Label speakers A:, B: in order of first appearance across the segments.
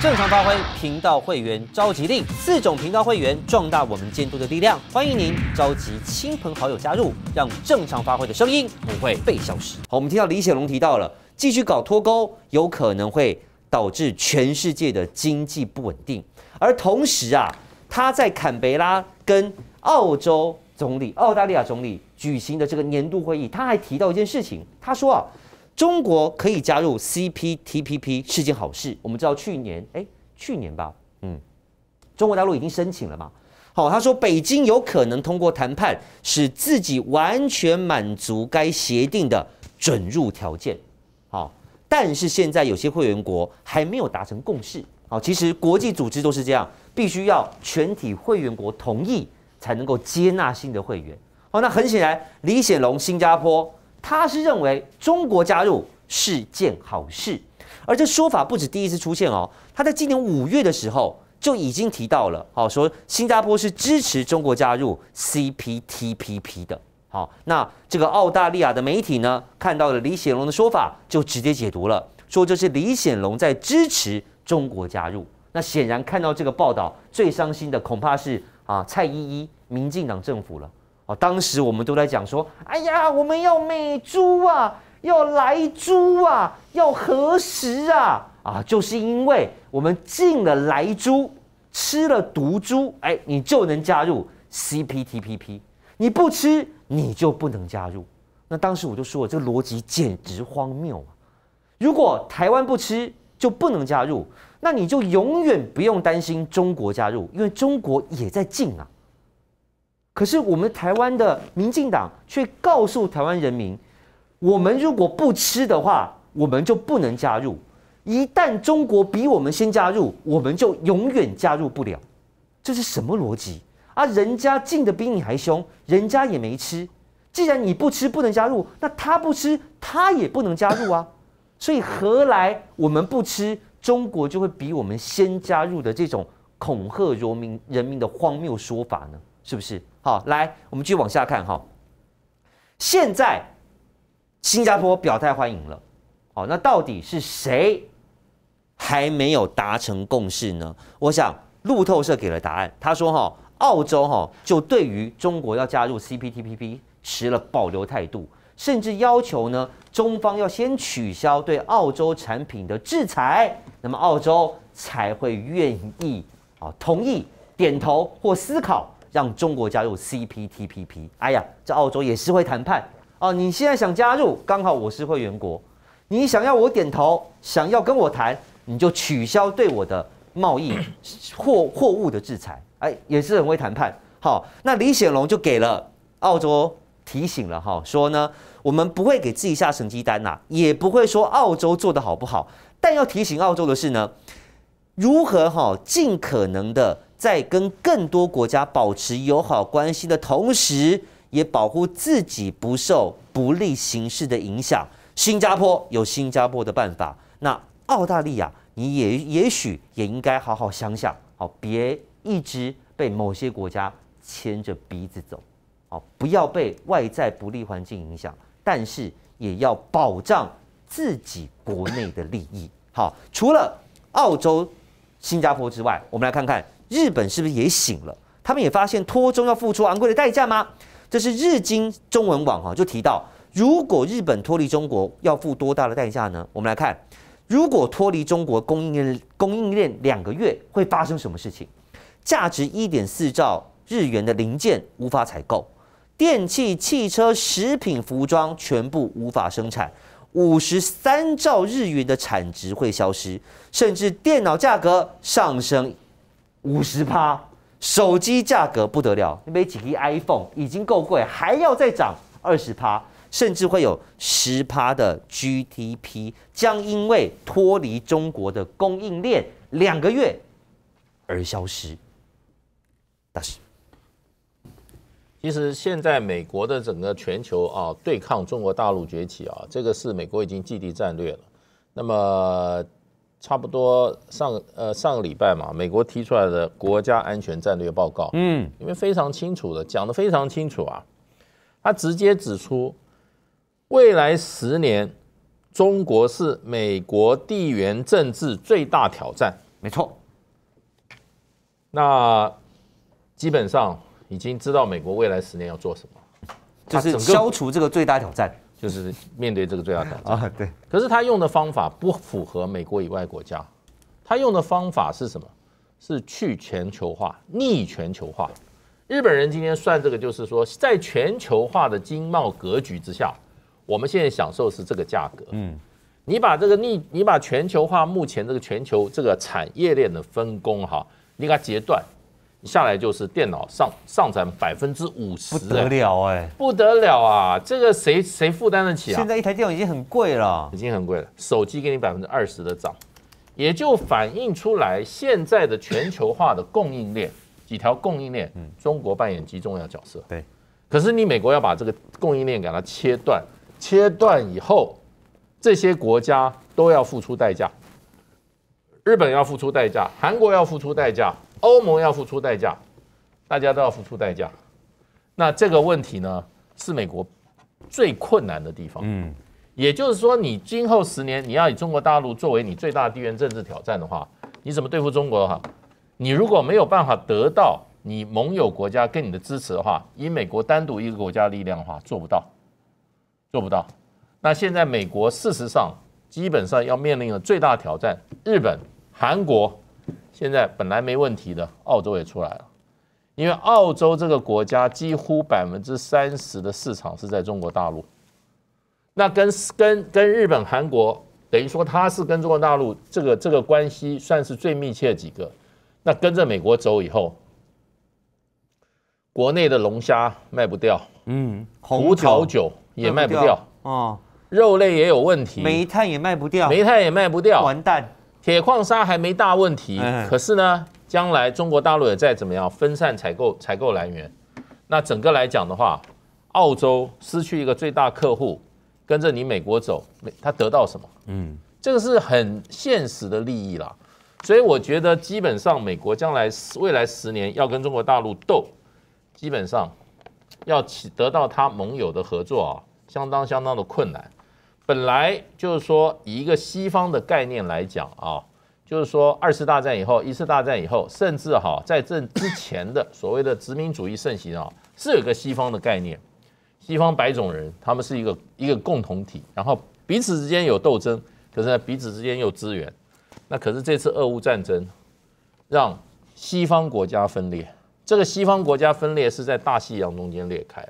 A: 正常发挥，频道会员召集令，四种频道会员壮大我们监督的力量。欢迎您召集亲朋好友加入，让正常发挥的声音不会被消失。好，我们听到李显龙提到了继续搞脱钩，有可能会导致全世界的经济不稳定。而同时啊，他在坎培拉跟澳洲总理、澳大利亚总理举行的这个年度会议，他还提到一件事情，他说啊。中国可以加入 CPTPP 是件好事。我们知道去年，哎，去年吧，嗯，中国大陆已经申请了嘛。好，他说北京有可能通过谈判使自己完全满足该协定的准入条件。好，但是现在有些会员国还没有达成共识。好，其实国际组织都是这样，必须要全体会员国同意才能够接纳新的会员。好，那很显然，李显龙，新加坡。他是认为中国加入是件好事，而这说法不止第一次出现哦。他在今年五月的时候就已经提到了，好说新加坡是支持中国加入 CPTPP 的。好，那这个澳大利亚的媒体呢，看到了李显龙的说法，就直接解读了，说这是李显龙在支持中国加入。那显然看到这个报道，最伤心的恐怕是啊蔡依依民进党政府了。哦，当时我们都在讲说，哎呀，我们要美猪啊，要来猪啊，要何时啊？啊，就是因为我们进了来猪，吃了毒猪，哎，你就能加入 CPTPP，你不吃你就不能加入。那当时我就说了，这个逻辑简直荒谬啊！如果台湾不吃就不能加入，那你就永远不用担心中国加入，因为中国也在进啊。可是我们台湾的民进党却告诉台湾人民，我们如果不吃的话，我们就不能加入。一旦中国比我们先加入，我们就永远加入不了。这是什么逻辑啊？人家进的比你还凶，人家也没吃。既然你不吃不能加入，那他不吃他也不能加入啊。所以何来我们不吃，中国就会比我们先加入的这种恐吓人民人民的荒谬说法呢？是不是？好，来，我们继续往下看哈。现在新加坡表态欢迎了，哦，那到底是谁还没有达成共识呢？我想路透社给了答案，他说哈，澳洲哈就对于中国要加入 CPTPP 持了保留态度，甚至要求呢中方要先取消对澳洲产品的制裁，那么澳洲才会愿意啊同意点头或思考。让中国加入 CPTPP，哎呀，这澳洲也是会谈判哦。你现在想加入，刚好我是会员国，你想要我点头，想要跟我谈，你就取消对我的贸易 货货物的制裁，哎，也是很会谈判。好，那李显龙就给了澳洲提醒了哈，说呢，我们不会给自己下成绩单呐，也不会说澳洲做的好不好，但要提醒澳洲的是呢，如何哈尽可能的。在跟更多国家保持友好关系的同时，也保护自己不受不利形势的影响。新加坡有新加坡的办法，那澳大利亚你也也许也应该好好想想，好，别一直被某些国家牵着鼻子走，好，不要被外在不利环境影响，但是也要保障自己国内的利益。好，除了澳洲、新加坡之外，我们来看看。日本是不是也醒了？他们也发现脱中要付出昂贵的代价吗？这是日经中文网哈就提到，如果日本脱离中国要付多大的代价呢？我们来看，如果脱离中国供应链供应链两个月会发生什么事情？价值一点四兆日元的零件无法采购，电器、汽车、食品、服装全部无法生产，五十三兆日元的产值会消失，甚至电脑价格上升。五十趴，手机价格不得了。你买几个 iPhone 已经够贵，还要再涨二十趴，甚至会有十趴的 GTP 将因为脱离中国的供应链两
B: 个月而消失。大师，其实现在美国的整个全球啊，对抗中国大陆崛起啊，这个是美国已经既定战略了。那么。差不多上呃上个礼拜嘛，美国提出来的国家安全战略报告，嗯，因为非常清楚的讲的非常清楚啊，他直接指出，未来十年中国是美国地缘政治最大挑战，没错。那基本上已经知道美国未来十年要做什么，就是消除这个最大挑战。就是面对这个最大挑战啊，对。可是他用的方法不符合美国以外国家，他用的方法是什么？是去全球化、逆全球化。日本人今天算这个，就是说，在全球化的经贸格局之下，我们现在享受是这个价格。嗯，你把这个逆，你把全球化目前这个全球这个产业链的分工哈，你给它截断。下来就是电脑上上涨百分之五十，不得了哎，不得了啊！这个谁谁负担得起啊？现在一台电脑已经很贵了，已经很贵了。手机给你百分之二十的涨，也就反映出来现在的全球化的供应链，几条供应链，中国扮演极重要角色。对，可是你美国要把这个供应链给它切断，切断以后，这些国家都要付出代价。日本要付出代价，韩国要付出代价。欧盟要付出代价，大家都要付出代价。那这个问题呢，是美国最困难的地方。嗯，也就是说，你今后十年你要以中国大陆作为你最大地缘政治挑战的话，你怎么对付中国？哈，你如果没有办法得到你盟友国家跟你的支持的话，以美国单独一个国家力量的话，做不到，做不到。那现在美国事实上基本上要面临的最大挑战，日本、韩国。现在本来没问题的，澳洲也出来了，因为澳洲这个国家几乎百分之三十的市场是在中国大陆，那跟跟跟日本、韩国，等于说它是跟中国大陆这个这个关系算是最密切的几个，那跟着美国走以后，国内的龙虾卖不掉，
A: 嗯，葡萄酒也卖不掉，
B: 啊，肉类也有问题，煤炭也卖不掉，煤炭也卖不掉，完蛋。铁矿砂还没大问题，可是呢，将来中国大陆也在怎么样分散采购采购来源，那整个来讲的话，澳洲失去一个最大客户，跟着你美国走，没他得到什么？嗯，这个是很现实的利益啦。所以我觉得，基本上美国将来未来十年要跟中国大陆斗，基本上要起得到他盟友的合作啊，相当相当的困难。本来就是说，以一个西方的概念来讲啊，就是说二次大战以后、一次大战以后，甚至哈在这之前的所谓的殖民主义盛行啊，是有个西方的概念，西方白种人他们是一个一个共同体，然后彼此之间有斗争，可是彼此之间又资源，那可是这次俄乌战争让西方国家分裂，这个西方国家分裂是在大西洋中间裂开了。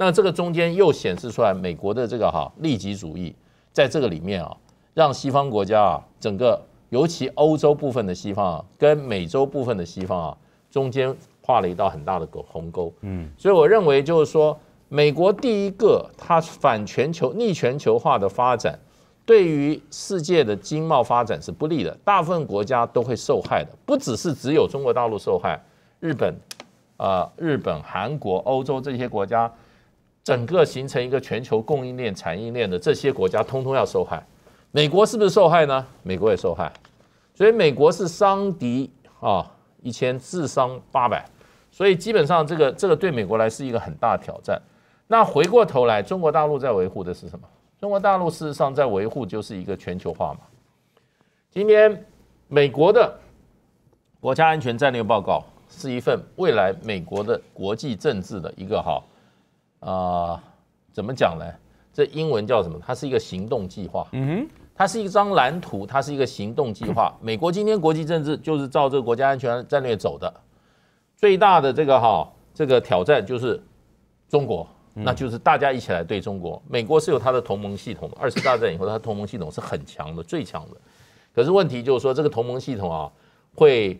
B: 那这个中间又显示出来美国的这个哈利己主义，在这个里面啊，让西方国家啊，整个尤其欧洲部分的西方啊，跟美洲部分的西方啊，中间画了一道很大的沟鸿沟。嗯，所以我认为就是说，美国第一个它反全球逆全球化的发展，对于世界的经贸发展是不利的，大部分国家都会受害的，不只是只有中国大陆受害，日本啊，日本、韩国、欧洲这些国家。整个形成一个全球供应链产业链的这些国家，通通要受害。美国是不是受害呢？美国也受害，所以美国是伤敌啊，一千，自伤八百，所以基本上这个这个对美国来是一个很大的挑战。那回过头来，中国大陆在维护的是什么？中国大陆事实上在维护就是一个全球化嘛。今天美国的国家安全战略报告是一份未来美国的国际政治的一个哈。啊，怎么讲呢？这英文叫什么？它是一个行动计划。嗯哼，它是一张蓝图，它是一个行动计划。美国今天国际政治就是照这个国家安全战略走的。最大的这个哈，这个挑战就是中国，那就是大家一起来对中国。美国是有它的同盟系统，二次大战以后它同盟系统是很强的，最强的。可是问题就是说，这个同盟系统啊，会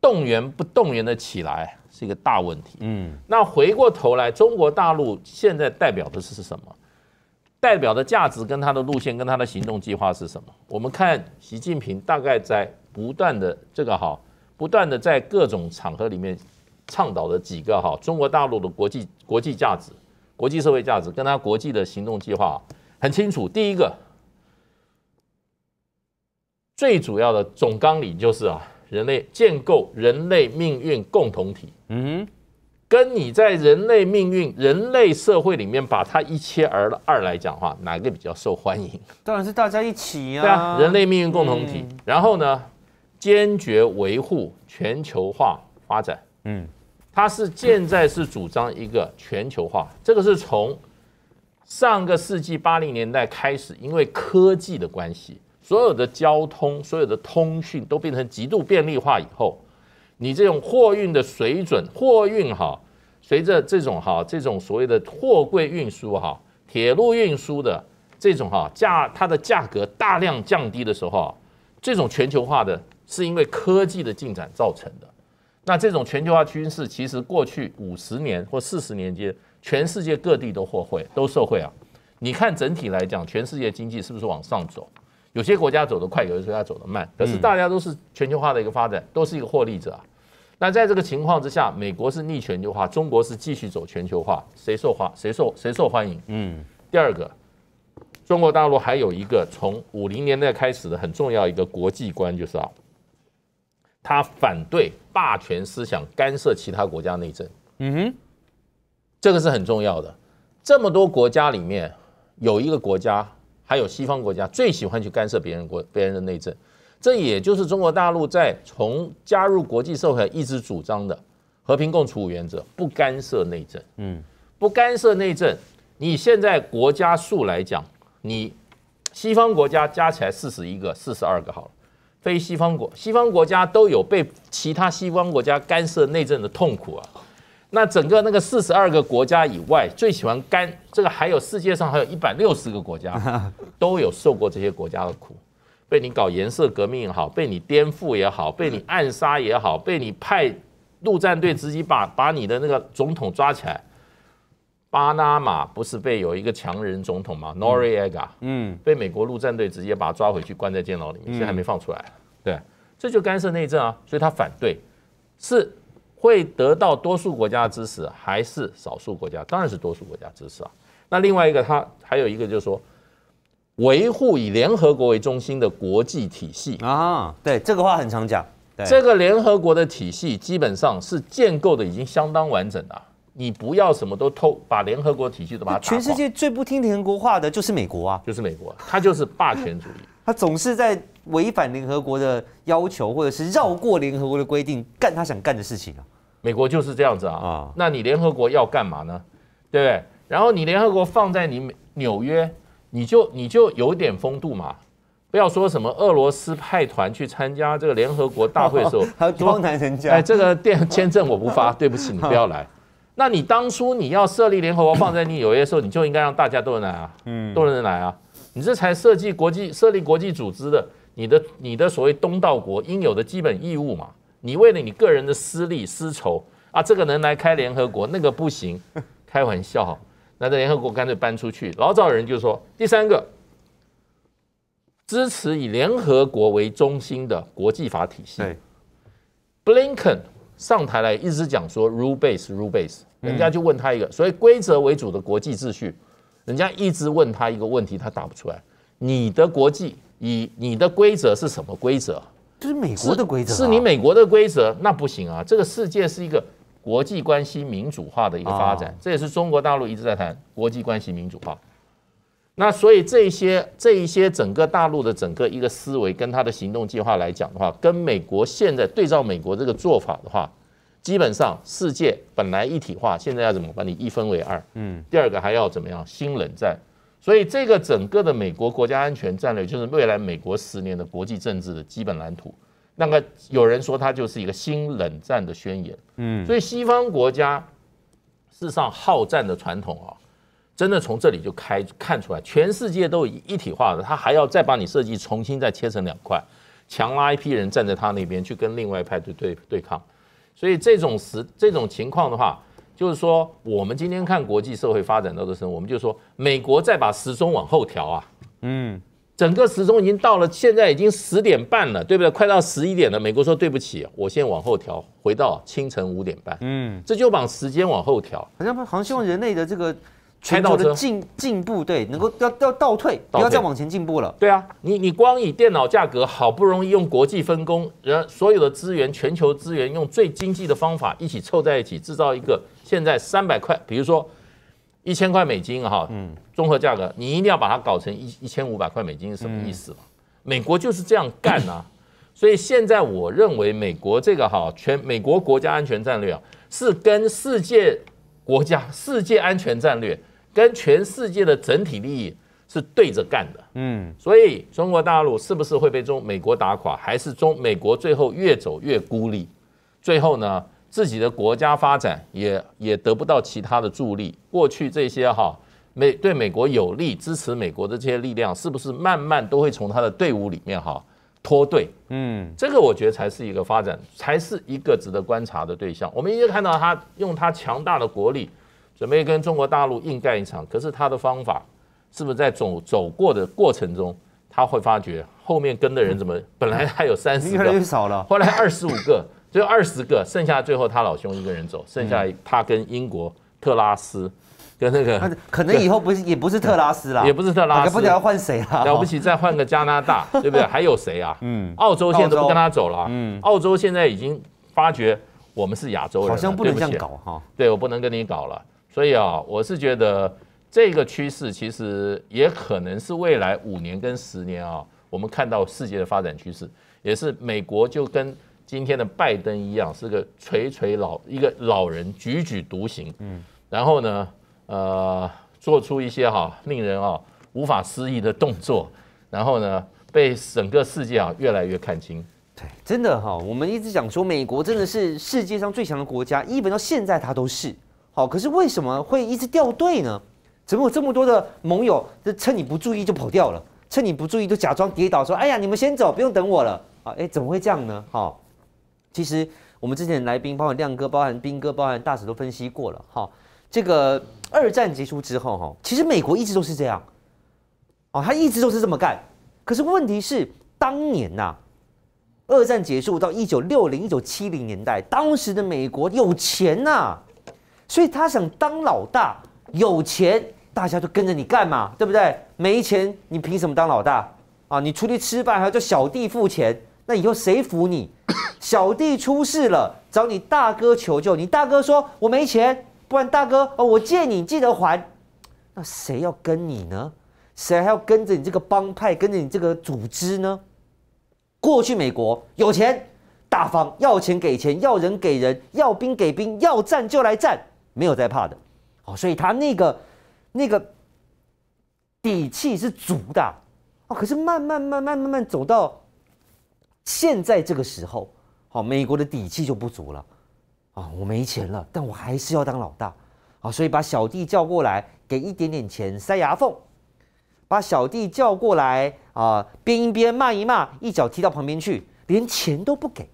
B: 动员不动员的起来。这个大问题，嗯，那回过头来，中国大陆现在代表的是什么？代表的价值跟它的路线跟它的行动计划是什么？我们看习近平大概在不断的这个哈，不断的在各种场合里面倡导的几个哈，中国大陆的国际国际价值、国际社会价值跟它国际的行动计划很清楚。第一个最主要的总纲领就是啊。人类建构人类命运共同体。嗯，跟你在人类命运、人类社会里面把它一切而二来讲话，哪个比较受欢迎？
A: 当然是大家一起啊，对啊，人类命运共同体。
B: 然后呢，坚决维护全球化发展。嗯，它是现在是主张一个全球化，这个是从上个世纪八零年代开始，因为科技的关系。所有的交通、所有的通讯都变成极度便利化以后，你这种货运的水准，货运哈，随着这种哈这种所谓的货柜运输哈、铁路运输的这种哈价，它的价格大量降低的时候，这种全球化的是因为科技的进展造成的。那这种全球化趋势，其实过去五十年或四十年间，全世界各地都获惠、都受惠啊。你看整体来讲，全世界经济是不是往上走？有些国家走得快，有些国家走得慢，可是大家都是全球化的一个发展，都是一个获利者啊。那在这个情况之下，美国是逆全球化，中国是继续走全球化，谁受欢谁受谁受欢迎？嗯。第二个，中国大陆还有一个从五零年代开始的很重要一个国际观，就是啊，他反对霸权思想干涉其他国家内政。嗯哼，这个是很重要的。这么多国家里面，有一个国家。还有西方国家最喜欢去干涉别人国别人的内政，这也就是中国大陆在从加入国际社会一直主张的和平共处五原则，不干涉内政。嗯，不干涉内政，你现在国家数来讲，你西方国家加起来四十一个、四十二个好了，非西方国西方国家都有被其他西方国家干涉内政的痛苦啊。那整个那个四十二个国家以外，最喜欢干这个还有世界上还有一百六十个国家，都有受过这些国家的苦，被你搞颜色革命也好，被你颠覆也好，被你暗杀也好，被你派陆战队直接把把你的那个总统抓起来。巴拿马不是被有一个强人总统吗？Noriega，嗯，被美国陆战队直接把他抓回去关在监牢里面，现在还没放出来。对，这就干涉内政啊，所以他反对，是。会得到多数国家的支持还是少数国家？当然是多数国家支持啊。那另外一个，他还有一个就是说，维护以联合国为中心的国际体系啊。对，这个话很常讲。这个联合国的体系基本上是建构的已经相当完整了。你不要什么都偷，把联合国体系都把它。全世
A: 界最不听联合国话的就是美国啊，就是美国，它就是霸权主义，它总是在。违反联合国的要求，或者是
B: 绕过联合国的规定干他想干的事情啊？美国就是这样子啊！啊，那你联合国要干嘛呢？对不对？然后你联合国放在你纽约，你就你就有点风度嘛，不要说什么俄罗斯派团去参加这个联合国大会的时候，刁难人家。哎，这个电 签证我不发，对不起，你不要来。那你当初你要设立联合国放在你纽约的时候，你就应该让大家都能来啊，嗯，都能来啊。你这才设计国际设立国际组织的。你的你的所谓东道国应有的基本义务嘛？你为了你个人的私利私仇啊，这个能来开联合国，那个不行，开玩笑哈。那在联合国干脆搬出去。老早人就说，第三个支持以联合国为中心的国际法体系。b l i n k e n 上台来一直讲说 rule base rule base，人家就问他一个所以规则为主的国际秩序，人家一直问他一个问题，他答不出来。你的国际。以你的规则是什么规则？就是美国的规则，是你美国的规则，那不行啊！这个世界是一个国际关系民主化的一个发展，这也是中国大陆一直在谈国际关系民主化。那所以这些这一些整个大陆的整个一个思维跟他的行动计划来讲的话，跟美国现在对照美国这个做法的话，基本上世界本来一体化，现在要怎么把你一分为二？嗯，第二个还要怎么样？新冷战。所以这个整个的美国国家安全战略，就是未来美国十年的国际政治的基本蓝图。那么有人说它就是一个新冷战的宣言，嗯，所以西方国家实上好战的传统啊，真的从这里就开看出来。全世界都一体化的，他还要再把你设计重新再切成两块，强拉一批人站在他那边去跟另外一派对对对抗。所以这种时这种情况的话。就是说，我们今天看国际社会发展到时候，我们就说美国再把时钟往后调啊，嗯，整个时钟已经到了，现在已经十点半了，对不对？快到十一点了。美国说对不起，我先往后调，回到清晨五点半，嗯，这就往时间往后调。好像好像人类的这个，进步对，能够要要倒退，不要再往前进步了。对啊，你你光以电脑价格，好不容易用国际分工，然所有的资源，全球资源，用最经济的方法一起凑在一起，制造一个。现在三百块，比如说一千块美金，哈，嗯，综合价格，你一定要把它搞成一一千五百块美金是什么意思美国就是这样干啊！所以现在我认为美国这个哈全美国国家安全战略啊，是跟世界国家、世界安全战略跟全世界的整体利益是对着干的，嗯。所以中国大陆是不是会被中美国打垮，还是中美国最后越走越孤立，最后呢？自己的国家发展也也得不到其他的助力。过去这些哈美对美国有利、支持美国的这些力量，是不是慢慢都会从他的队伍里面哈脱队？嗯，这个我觉得才是一个发展，才是一个值得观察的对象。我们一直看到他用他强大的国力准备跟中国大陆硬干一场，可是他的方法是不是在走走过的过程中，他会发觉后面跟的人怎么本来还有三十个，后来二十五个。就二十个，剩下最后他老兄一个人走，剩下他跟英国特拉斯跟那个，可能以后
A: 不是也不是特拉斯啦，也不是特拉斯，不晓要换谁
B: 啊？了不起再换个加拿大，对不对？还有谁啊？嗯，澳洲现在都不跟他走了，嗯，澳洲现在已经发觉我们是亚洲，好像不能这样搞哈。对，我不能跟你搞了。所以啊，我是觉得这个趋势其实也可能是未来五年跟十年啊，我们看到世界的发展趋势，也是美国就跟。今天的拜登一样，是个垂垂老一个老人，踽踽独行。嗯，然后呢，呃，做出一些哈令人啊无法思议的动作，然后呢，被整个世界啊越来越看清。对，真的哈，我
A: 们一直讲说美国真的是世界上最强的国家，一本到现在它都是好。可是为什么会一直掉队呢？怎么有这么多的盟友，趁你不注意就跑掉了，趁你不注意就假装跌倒说：“哎呀，你们先走，不用等我了。”啊，哎，怎么会这样呢？好。其实我们之前的来宾，包含亮哥、包含斌哥、包含大使都分析过了。哈，这个二战结束之后，哈，其实美国一直都是这样，哦，他一直都是这么干。可是问题是，当年呐，二战结束到一九六零、一九七零年代，当时的美国有钱呐，所以他想当老大，有钱大家都跟着你干嘛，对不对？没钱你凭什么当老大啊？你出去吃饭还要叫小弟付钱，那以后谁服你？小弟出事了，找你大哥求救。你大哥说我没钱，不然大哥哦，我借你，记得还。那谁要跟你呢？谁还要跟着你这个帮派，跟着你这个组织呢？过去美国有钱，大方，要钱给钱，要人给人，要兵给兵，要战就来战，没有在怕的。哦，所以他那个那个底气是足的。哦，可是慢慢慢慢慢慢走到。现在这个时候，好，美国的底气就不足了，啊，我没钱了，但我还是要当老大，啊，所以把小弟叫过来，给一点点钱塞牙缝，把小弟叫过来，啊，边一边骂一骂，一脚踢到旁边去，连钱都不给。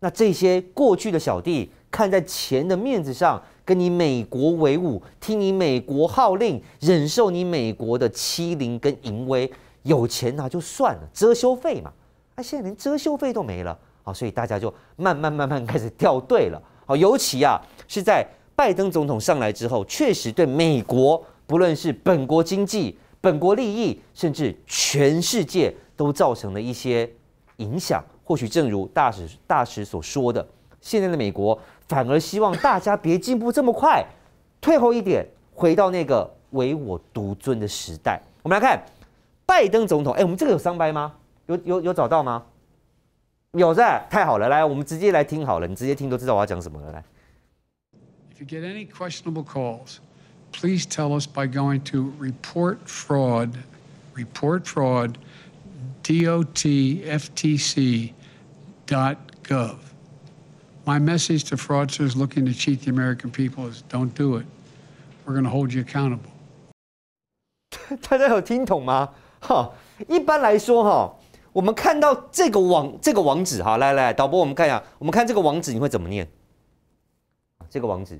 A: 那这些过去的小弟，看在钱的面子上，跟你美国为伍，听你美国号令，忍受你美国的欺凌跟淫威，有钱拿就算了，遮羞费嘛。啊，现在连遮羞费都没了好，所以大家就慢慢慢慢开始掉队了好，尤其啊，是在拜登总统上来之后，确实对美国，不论是本国经济、本国利益，甚至全世界，都造成了一些影响。或许正如大使大使所说的，现在的美国反而希望大家别进步这么快，退后一点，回到那个唯我独尊的时代。我们来看拜登总统，哎，我们这个有三掰吗？有有有找到吗？有在，太好了，来，我们直接来听好了，你直接听都知道我要讲什么了，来。
B: If you get any questionable
A: calls, please tell us by going to report fraud, report fraud, My message to fraudsters looking to cheat the American people is don't do it. We're going to hold you accountable. 大家有听懂吗？哈，一般来说，哈。我们看到这个网这个网址哈，来来导播，我们看一下，我们看这个网址你会怎么念？这个网址，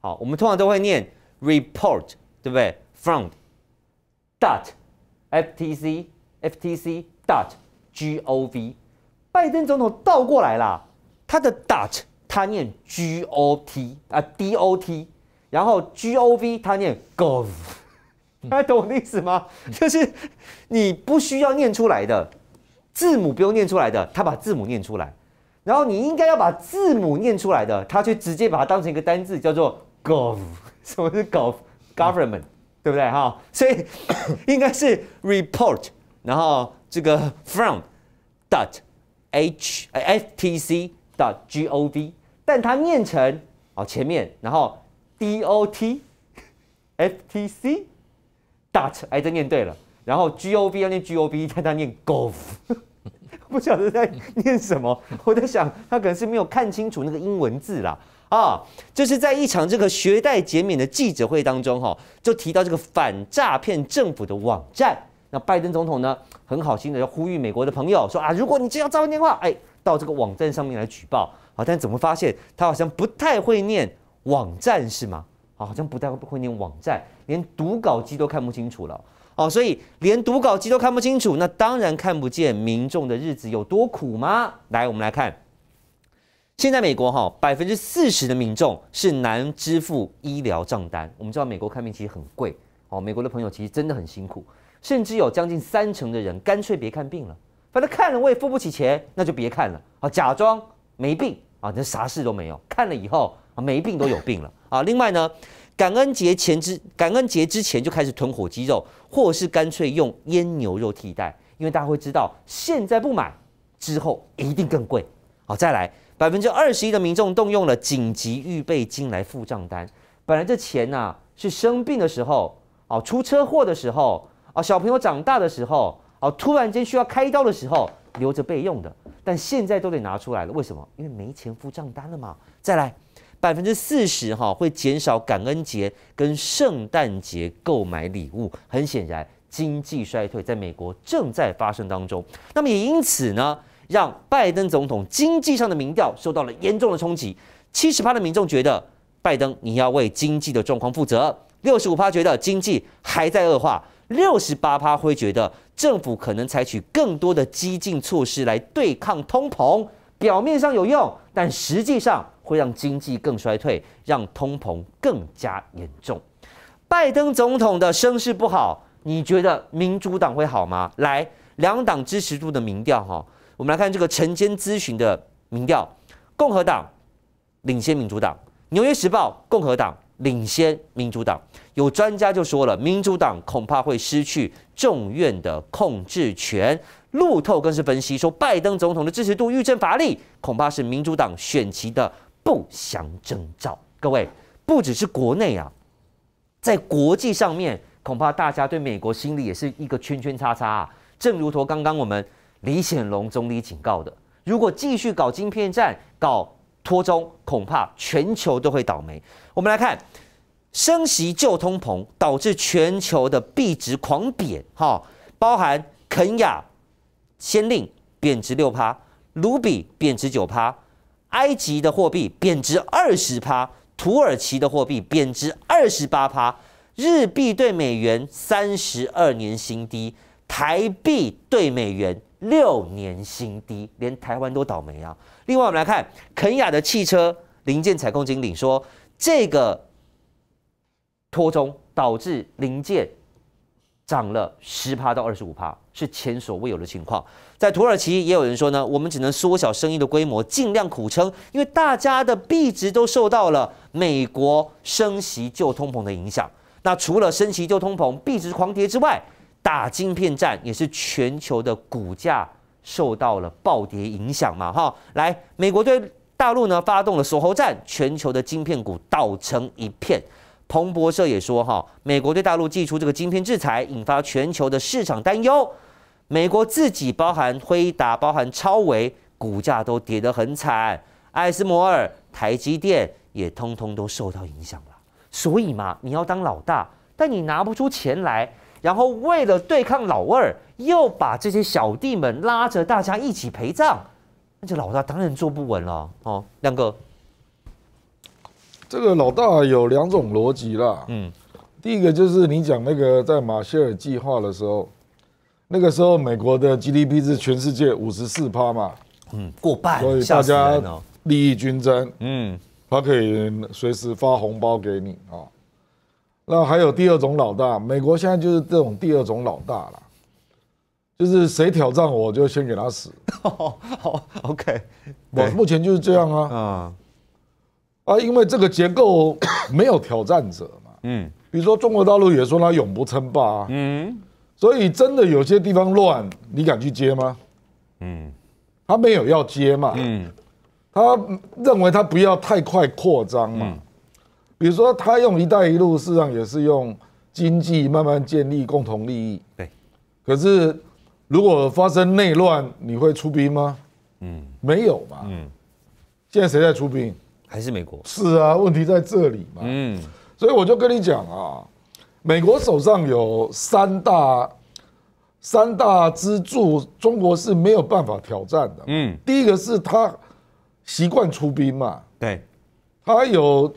A: 好，我们通常都会念 report，对不对？from dot FTC FTC dot gov，拜登总统倒过来啦，他的 dot 他念 g o t 啊 d o t，然后 g o v 他念 gov，家 懂我的意思吗？就是你不需要念出来的。字母不用念出来的，他把字母念出来，然后你应该要把字母念出来的，他却直接把它当成一个单字，叫做 gov，什么是 gov？government，对不对哈？所以应该是 report，然后这个 from dot h f t c dot g o v，但它念成哦前面然后 d o t f t c dot，哎，这念对了。然后 G O B 要念 G O B，看他念 Golf，不晓得在念什么。我在想，他可能是没有看清楚那个英文字啦。啊，就是在一场这个学贷减免的记者会当中，哈，就提到这个反诈骗政府的网站。那拜登总统呢，很好心的要呼吁美国的朋友说啊，如果你真要诈骗电话，哎，到这个网站上面来举报。好，但怎么发现他好像不太会念网站是吗？啊，好像不太会念网站，连读稿机都看不清楚了。哦，所以连读稿机都看不清楚，那当然看不见民众的日子有多苦吗？来，我们来看，现在美国哈百分之四十的民众是难支付医疗账单。我们知道美国看病其实很贵，哦，美国的朋友其实真的很辛苦，甚至有将近三成的人干脆别看病了，反正看了我也付不起钱，那就别看了，啊，假装没病啊，那啥事都没有。看了以后啊，没病都有病了啊。另外呢。感恩节前之感恩节之前就开始囤火鸡肉，或是干脆用腌牛肉替代，因为大家会知道现在不买，之后一定更贵。好，再来，百分之二十一的民众动用了紧急预备金来付账单。本来这钱呐是生病的时候、哦出车祸的时候、哦小朋友长大的时候、哦突然间需要开刀的时候留着备用的，但现在都得拿出来了。为什么？因为没钱付账单了嘛。再来。百分之四十哈会减少感恩节跟圣诞节购买礼物。很显然，经济衰退在美国正在发生当中。那么也因此呢，让拜登总统经济上的民调受到了严重的冲击。七十趴的民众觉得拜登你要为经济的状况负责；六十五趴觉得经济还在恶化；六十八趴会觉得政府可能采取更多的激进措施来对抗通膨。表面上有用，但实际上。会让经济更衰退，让通膨更加严重。拜登总统的声势不好，你觉得民主党会好吗？来，两党支持度的民调哈，我们来看这个晨间咨询的民调，共和党领先民主党。纽约时报共和党领先民主党。有专家就说了，民主党恐怕会失去众院的控制权。路透更是分析说，拜登总统的支持度遇政乏力，恐怕是民主党选其的。不祥征兆，各位不只是国内啊，在国际上面，恐怕大家对美国心里也是一个圈圈叉叉啊。正如同刚刚我们李显龙总理警告的，如果继续搞晶片战、搞脱中，恐怕全球都会倒霉。我们来看，升息旧通膨，导致全球的币值狂贬，哈，包含肯亚先令贬值六趴，卢比贬值九趴。埃及的货币贬值二十趴，土耳其的货币贬值二十八趴，日币对美元三十二年新低，台币对美元六年新低，连台湾都倒霉啊！另外，我们来看肯雅的汽车零件采购经理说，这个拖中导致零件。涨了十趴到二十五趴，是前所未有的情况。在土耳其，也有人说呢，我们只能缩小生意的规模，尽量苦撑，因为大家的币值都受到了美国升息救通膨的影响。那除了升息救通膨、币值狂跌之外，打晶片战也是全球的股价受到了暴跌影响嘛？哈，来，美国对大陆呢发动了锁喉战，全球的晶片股倒成一片。彭博社也说，哈，美国对大陆寄出这个晶片制裁，引发全球的市场担忧。美国自己包含辉达、包含超维，股价都跌得很惨。爱斯摩尔、台积电也通通都受到影响了。所以嘛，你要当老大，但你拿不出钱来，然后为了对抗老二，又把这些小弟们拉着大家一起陪葬，那这老大当然坐不稳
C: 了。哦，亮哥。这个老大有两种逻辑啦，嗯，第一个就是你讲那个在马歇尔计划的时候，那个时候美国的 GDP 是全世界五十四趴嘛，嗯，过半，所以大家利益均沾，嗯，他可以随时发红包给你啊。那还有第二种老大，美国现在就是这种第二种老大了，就是谁挑战我就先给他死，好，OK，我目前就是这样啊。啊，因为这个结构 没有挑战者嘛。嗯，比如说中国大陆也说它永不称霸。嗯，所以真的有些地方乱，你敢去接吗？嗯，他没有要接嘛。嗯，他认为他不要太快扩张嘛。嗯，比如说他用“一带一路”，事实上也是用经济慢慢建立共同利益。对。可是如果发生内乱，你会出兵吗？嗯，没有嘛。嗯，现在谁在出兵？还是美国？是啊，问题在这里嘛。嗯，所以我就跟你讲啊，美国手上有三大、三大支柱，中国是没有办法挑战的。嗯，第一个是他习惯出兵嘛。对，他有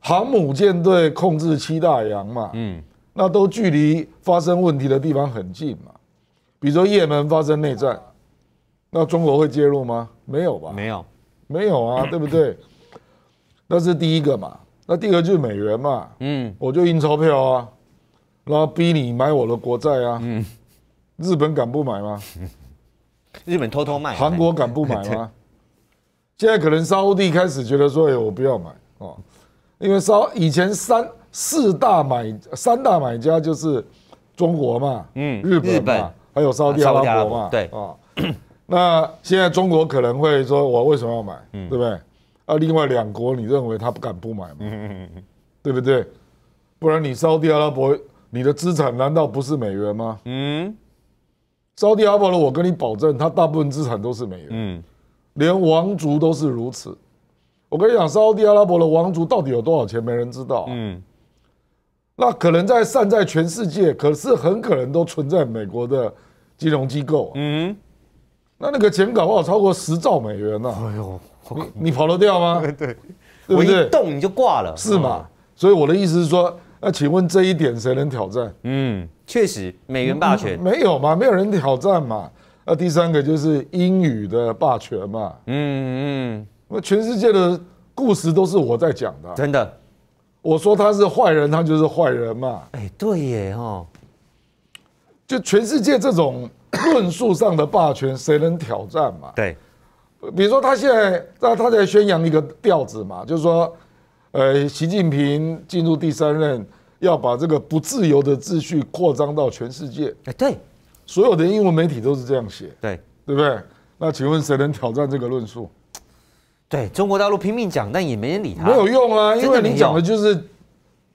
C: 航母舰队控制七大洋嘛。嗯，那都距离发生问题的地方很近嘛。比如说也门发生内战，那中国会介入吗？没有吧？没有，没有啊，对不对？那是第一个嘛，那第二就是美元嘛，嗯，我就印钞票啊，然后逼你买我的国债啊，嗯，日本敢不买吗？日本偷偷卖。韩国敢不买吗？现在可能沙地开始觉得说，哎，我不要买哦，因为沙以前三四大买三大买家就是中国嘛，嗯，日本，嘛，本还有沙地阿拉伯嘛，对啊，那现在中国可能会说我为什么要买，对不对？啊，另外两国，你认为他不敢不买吗？嗯嗯嗯对不对？不然你沙特阿拉伯，你的资产难道不是美元吗？嗯，沙特阿拉伯，我跟你保证，他大部分资产都是美元。嗯，连王族都是如此。我跟你讲，沙特阿拉伯的王族到底有多少钱，没人知道。嗯，那可能在散在全世界，可是很可能都存在美国的金融机构。嗯，那那个钱搞不好超过十兆美元呢。哎呦！你你跑得掉吗？对，对我一动你就挂了，是吗？所以我的意思是说，那请问这一点谁能挑战？嗯，确实，美元霸权没有嘛，没有人挑战嘛。那第三个就是英语的霸权嘛。嗯嗯，那全世界的故事都是我在讲的，真的。我说他是坏人，他就是坏人嘛。哎，对耶哈，就全世界这种论述上的霸权，谁能挑战嘛？对。比如说，他现在那他在宣扬一个调子嘛，就是说，呃，习近平进入第三任，要把这个不自由的秩序扩张到全世界。哎，对，所有的英文媒体都是这样写，对，对不对？那请问谁能挑战这个论述？对中国大陆拼命讲，但也没人理他，没有用啊，因为你讲的就是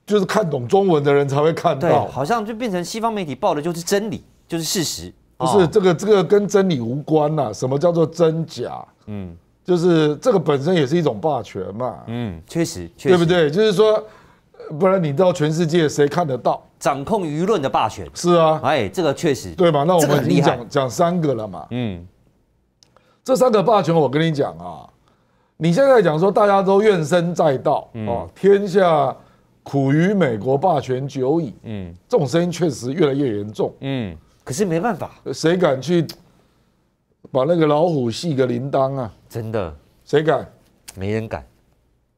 C: 就是
A: 看懂中文的人才会看到，好像就变成西方媒体报的就是真理，就是事实。
C: 不是这个，这个跟真理无关呐。什么叫做真假？嗯，就是这个本身也是一种霸权嘛。嗯，确实，确实，对不对？就是说，不然你到全世界谁看得到？掌控舆论的霸权。是啊，哎，这个确实。对吧？那我们已经讲讲三个了嘛。嗯，这三个霸权，我跟你讲啊，你现在讲说大家都怨声载道哦，天下苦于美国霸权久矣。嗯，这种声音确实越来越严重。嗯。可是没办法，谁敢去把那个老虎系个铃铛啊？真的，谁敢？没人敢。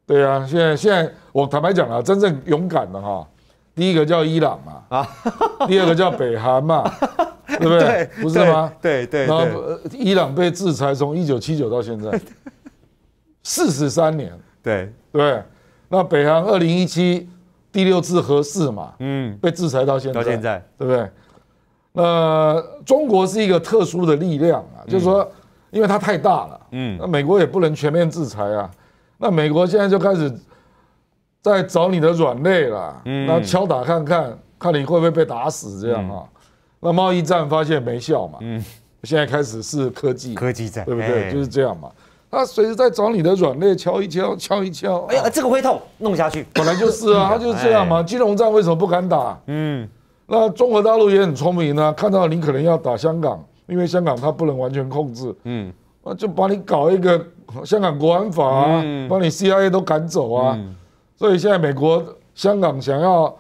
C: 对啊，现在现在我坦白讲啊，真正勇敢的哈，第一个叫伊朗嘛，啊，第二个叫北韩嘛，对不对？不是吗？对对。然后伊朗被制裁，从一九七九到现在四十三年，对对。那北韩二零一七第六次核试嘛，嗯，被制裁到现在到现在，对不对？那中国是一个特殊的力量啊，就是说，因为它太大了，嗯，那美国也不能全面制裁啊。那美国现在就开始在找你的软肋了，嗯，那敲打看看，看你会不会被打死这样啊？那贸易战发现没效嘛，嗯，现在开始是科技，科技战对不对？就是这样嘛。他随时在找你的软肋，敲一敲，敲一敲，哎呀，这个会痛，弄下去。本来就是啊，他就是这样嘛。金融战为什么不敢打？嗯。那中和大陆也很聪明呢，看到你可能要打香港，因为香港它不能完全控制，嗯，那就把你搞一个香港国安法，嗯、把你 C I A 都赶走啊，所以现在美国香港想要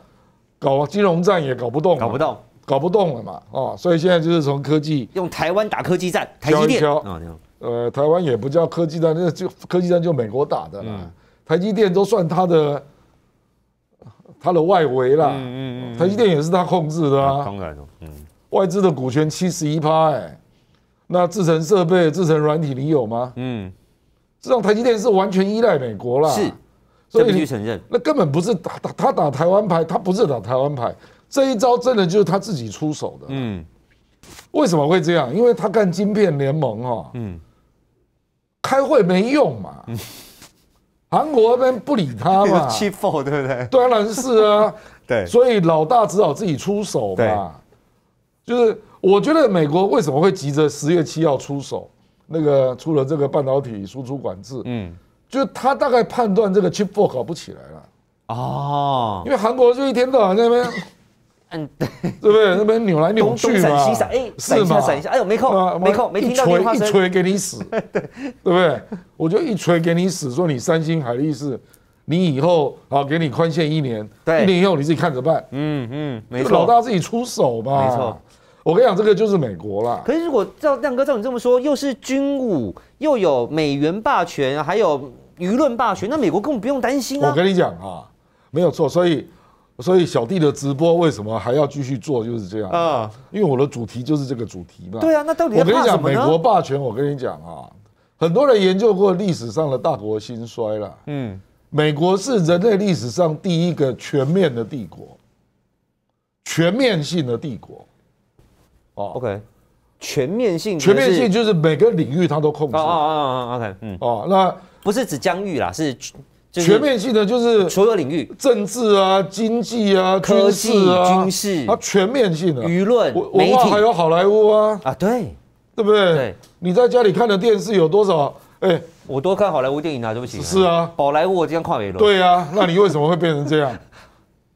C: 搞金融战也搞不动，搞不动，搞不动了嘛，哦，所以现在就是从科技用台湾打科技战，台积电，你好，你好，呃，台湾也不叫科技战，那就科技战就美国打的了，台积电都算它的。它的外围啦，嗯台积电也是它控制的啊，当然了，嗯，外资的股权七十一趴，哎，那制成设备、制成软体你有吗？嗯，这种台积电是完全依赖美国啦，是，所以必须承认，那根本不是打打他打台湾牌，他不是打台湾牌，这一招真的就是他自己出手的，嗯，为什么会这样？因为他干晶片联盟哈，嗯，开会没用嘛。嗯。韩国那边不理他嘛，就是 c h p 对不对？当然是啊，对，所以老大只好自己出手嘛。就是我觉得美国为什么会急着十月七号出手，那个出了这个半导体输出管制，嗯，就是他大概判断这个 Chip f o r 搞不起来了啊，因为韩国就一天到晚在那边。嗯，对，对不对？那边扭来扭去嘛，闪一闪，哎，闪一下，闪一下，哎呦，没空，没空，没听到电话一锤给你死，对 对不对？我就一锤给你死，说你三星海力士，你以后好给你宽限一年，一年以后你自己看着办，嗯嗯，没错，老大自己出手吧，没错。我跟你讲，这个就是美
A: 国啦。可是如果照亮哥照你这么说，又是军武，又有美元霸权，还有舆论霸权，那美国根本不用担心啊。我跟你讲
C: 啊，没有错，所以。所以小弟的直播为什么还要继续做就是这样啊？因为我的主题就是这个主题嘛。对啊，那到底我跟你讲美国霸权，我跟你讲啊，很多人研究过历史上的大国兴衰了。嗯，美国是人类历史上第一个全面的帝国，全面性的帝国。哦，OK，全面性，全面性就是每个领域它都控制。啊啊啊 o k 嗯。哦，那不是指疆域啦，是。全面性的就是所有领域，政治啊、经济啊、科技、啊、军事啊，全面性的舆论、文化还有好莱坞啊啊，对对不对？对，你在家里看的电视有多少？哎，我多看好莱坞电影啊，对不起。是啊，宝莱坞我经常跨美轮。对啊，那你为什么会变成这样？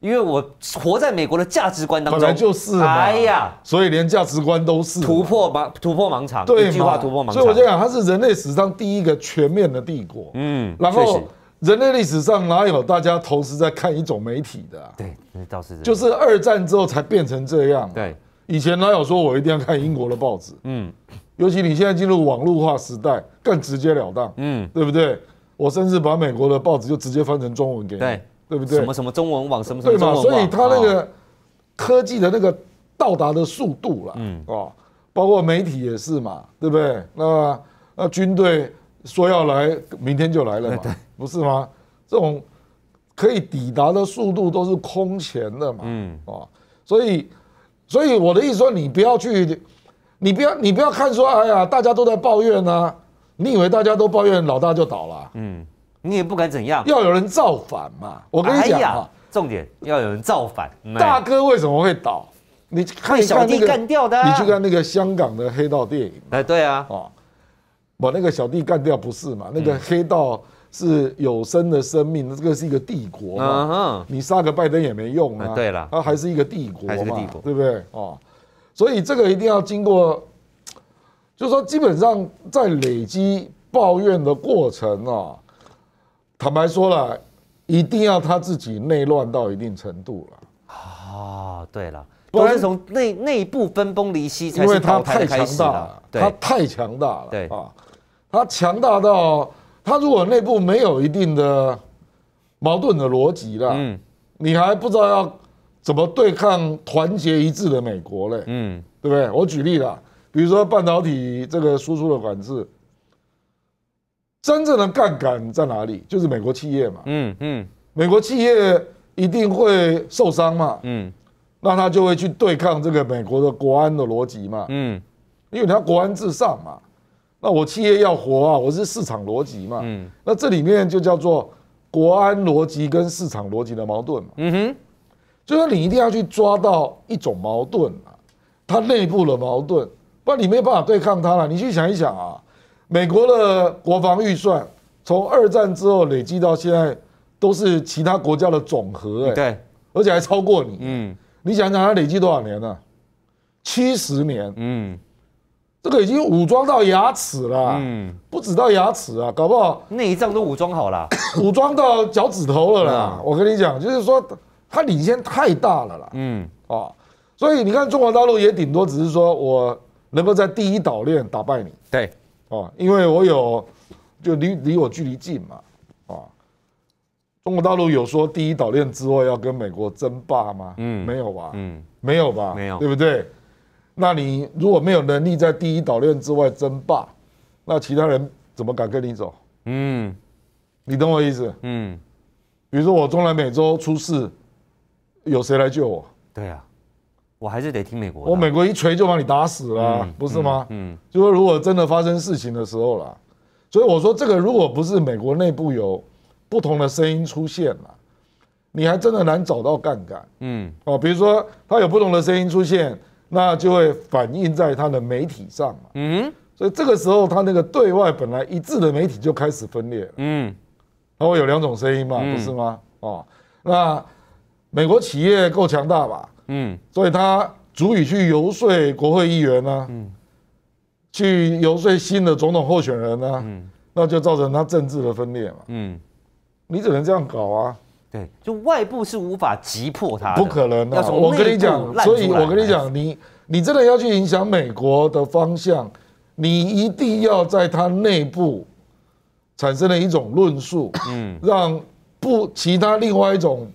C: 因
A: 为我活在美国的价值观当中，本来就是。哎呀，
C: 所以连价值观都是突
A: 破盲，突破盲场，对，一句话突破盲场。所以我就讲，
C: 它是人类史上第一个全面的帝国。嗯，然后。人类历史上哪有大家同时在看一种媒体的？对，
A: 倒是就是
C: 二战之后才变成这样。对，以前哪有说我一定要看英国的报纸？嗯，尤其你现在进入网络化时代，更直截了当。嗯，对不对？我甚至把美国的报纸就直接翻成中文给你，对，对不对？什么什
A: 么中文网，什么什么中文网。对嘛，所以它那个
C: 科技的那个到达的速度啦，嗯哦，包括媒体也是嘛，对不对？那那军队。说要来，明天就来了嘛，不是吗？这种可以抵达的速度都是空前的嘛，嗯，啊，所以，所以我的意思说，你不要去，你不要，你不要看说，哎呀，大家都在抱怨呐，你以为大家都抱怨，老大就倒了？
A: 嗯，你也不敢怎样，
C: 要有人造反嘛。我跟你讲
A: 重点要有人造反。
C: 大哥为什么会倒？你被小弟干掉的。你去看那个香港的黑道电影。哎，对啊。哦。把那个小弟干掉不是嘛？那个黑道是有生的生命，这个是一个帝国嘛。嗯你杀个拜登也没用啊。对了，他还是一个帝国嘛，对不对？哦。所以这个一定要经过，就是说基本上在累积抱怨的过程啊。坦白说了，一定要他自己内乱到一定程度了。啊，对了，不然从内内部分崩离析才因为他太强大了，他太强大了，对啊。它强大到，它如果内部没有一定的矛盾的逻辑了，嗯，你还不知道要怎么对抗团结一致的美国嘞，嗯，对不对？我举例啦，比如说半导体这个输出的管制，真正的杠杆在哪里？就是美国企业嘛，嗯嗯，美国企业一定会受伤嘛，嗯，那他就会去对抗这个美国的国安的逻辑嘛，嗯，因为他国安至上嘛。那我企业要活啊，我是市场逻辑嘛。嗯，那这里面就叫做国安逻辑跟市场逻辑的矛盾嘛。嗯哼，就是你一定要去抓到一种矛盾啊，它内部的矛盾，不然你没办法对抗它了。你去想一想啊，美国的国防预算从二战之后累计到现在，都是其他国家的总和哎。对，而且还超过你。嗯，你想想它累计多少年啊？七十年。嗯。这个已经武装到牙齿了，嗯，不止到牙齿啊，搞不好内脏都武装好了，武装到脚趾头了啦。我跟你讲，就是说他领先太大了啦，嗯啊，所以你看中国大陆也顶多只是说我能够在第一岛链打败你，对，哦，因为我有就离离我距离近嘛，啊，中国大陆有说第一岛链之后要跟美国争霸吗？嗯，没有吧，嗯，没有吧，没有，对不对？那你如果没有能力在第一岛链之外争霸，那其他人怎么敢跟你走？嗯，你懂我意思？嗯，比如说我中南美洲出事，有谁来救我？对啊，我还是得听美国。我美国一锤就把你打死了，不是吗？嗯，就是如果真的发生事情的时候了，所以我说这个，如果不是美国内部有不同的声音出现了，你还真的难找到杠杆。嗯，哦，比如说他有不同的声音出现。那就会反映在他的媒体上嘛，嗯，所以这个时候他那个对外本来一致的媒体就开始分裂了，嗯，他会有两种声音嘛，不是吗？哦，那美国企业够强大吧，嗯，所以他足以去游说国会议员呢，嗯，去游说新的总统候选人呢，嗯，那就造成他政治的分裂嘛，嗯，你只能这样搞啊。对，就外部是无法击破它，不可能的。我跟你讲，所以，我跟你讲，你你真的要去影响美国的方向，你一定要在它内部产生了一种论述，嗯，让不其他另外一种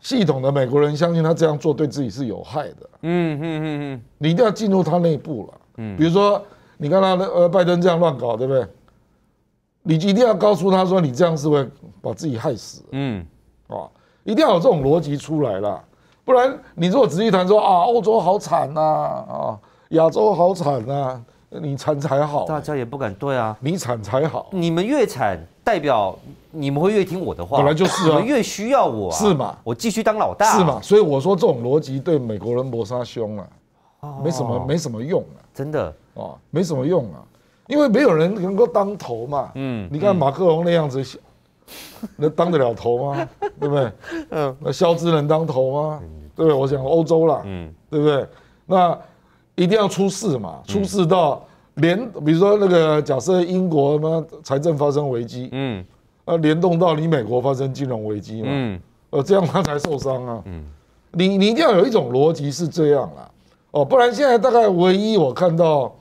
C: 系统的美国人相信他这样做对自己是有害的，嗯嗯嗯嗯，你一定要进入它内部了，嗯，比如说你看他的呃拜登这样乱搞，对不对？你一定要告诉他说，你这样是会把自己害死，嗯。啊，一定要有这种逻辑出来了，不然你如果直接谈说啊，欧洲好惨呐，啊，亚洲好惨呐，你惨才好，大家也不
A: 敢对啊，你惨才好，你们越惨，代表你们会越听我的话，本来就是啊，你们越需要我，是嘛，我继续当老大，是嘛，
C: 所以我说这种逻辑对美国人谋杀凶啊，没什么没什么用啊，真的啊，没什么用啊，因为没有人能够当头嘛，嗯，你看马克龙那样子。能 当得了头吗？对不对？嗯，那消资能当头吗？对不？我想欧洲啦，嗯，对不对？那一定要出事嘛，出事到联，比如说那个假设英国嘛财政发生危机，嗯，呃，联动到你美国发生金融危机嘛，嗯，呃，这样他才受伤啊，嗯，你你一定要有一种逻辑是这样啦，哦，不然现在大概唯一我看到。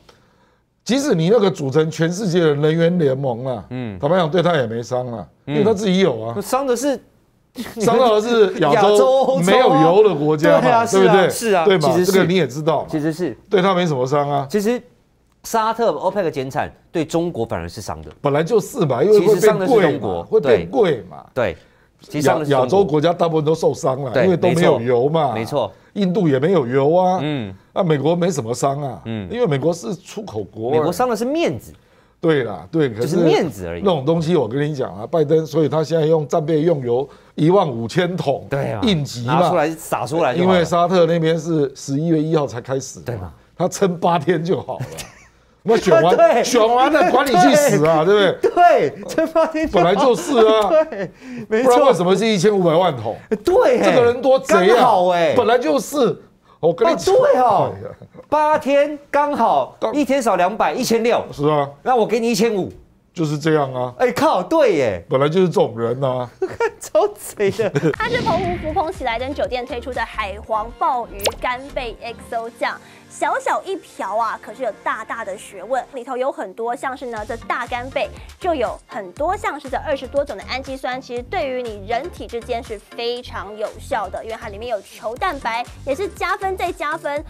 C: 即使你那个组成全世界的能源联盟了，嗯，坦白讲对他也没伤啊，因为他自己有啊。伤的是，
A: 伤到的是亚洲 没有油的国家，对对不对？是啊，对吧？这个你
C: 也知道，其实是对他没什么伤啊。其实
A: 沙特 OPEC 减产对中国反而是伤的，本
C: 来就是嘛，因为会变贵，会变贵嘛，对。亚亚洲国家大部分都受伤了，因为都没有油嘛。没错，印度也没有油啊。嗯，那美国没什么伤啊。嗯，因为美国是出口国，美国伤的是面子。对啦，对，可是面子而已。那种东西，我跟你讲啊，拜登，所以他现在用战备用油一万五千桶，对啊，应急拿出来撒出来，因为沙特那边是十一月一号才开始，对嘛，他撑八天就好了。我选完，选完了，管你去死啊，对不对？
A: 对，这八天本来就是啊，
C: 对，没错。不为什么是一千五百万桶，对，这个人多贼好哎，本来就是，我跟你。对哈，八天刚好，
A: 一天少两百，一千六，是啊，那我给你一千五。就是这样啊！哎靠，对耶，
C: 本来就是这种人呐，超贼的。它
A: 是澎湖福朋喜来登酒店推出的海皇鲍鱼干贝 XO 酱，小小一瓢啊，可是有大大的学问。里头有很多，像是呢这大干贝，就有很多像是这二十多种的氨基酸，其实对于你人体之间是非常有效的，因为它里面有球蛋白，也是加分再加分。